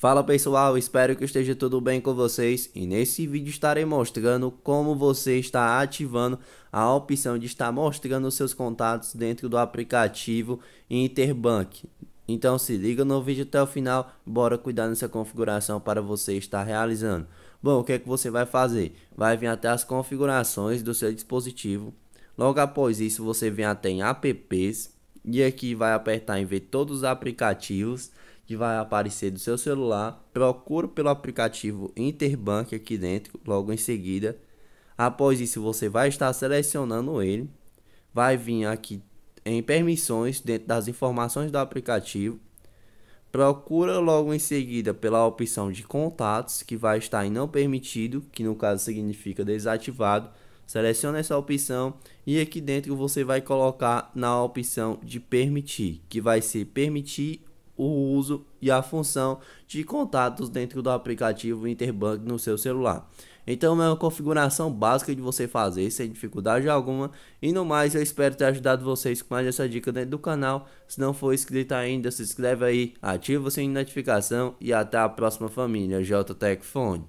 Fala pessoal, espero que esteja tudo bem com vocês e nesse vídeo estarei mostrando como você está ativando a opção de estar mostrando seus contatos dentro do aplicativo Interbank. Então se liga no vídeo até o final, bora cuidar dessa configuração para você estar realizando. Bom, o que é que você vai fazer? Vai vir até as configurações do seu dispositivo. Logo após isso você vem até em apps e aqui vai apertar em ver todos os aplicativos que vai aparecer do seu celular. Procura pelo aplicativo Interbank aqui dentro, logo em seguida. Após isso, você vai estar selecionando ele. Vai vir aqui em permissões, dentro das informações do aplicativo. Procura logo em seguida pela opção de contatos, que vai estar em não permitido, que no caso significa desativado. Seleciona essa opção e aqui dentro você vai colocar na opção de permitir, que vai ser permitir o uso e a função de contatos dentro do aplicativo Interbank no seu celular. Então é uma configuração básica de você fazer sem dificuldade alguma. E no mais, eu espero ter ajudado vocês com mais essa dica dentro do canal. Se não for inscrito ainda, se inscreve aí, ativa o sininho de notificação e até a próxima família JTech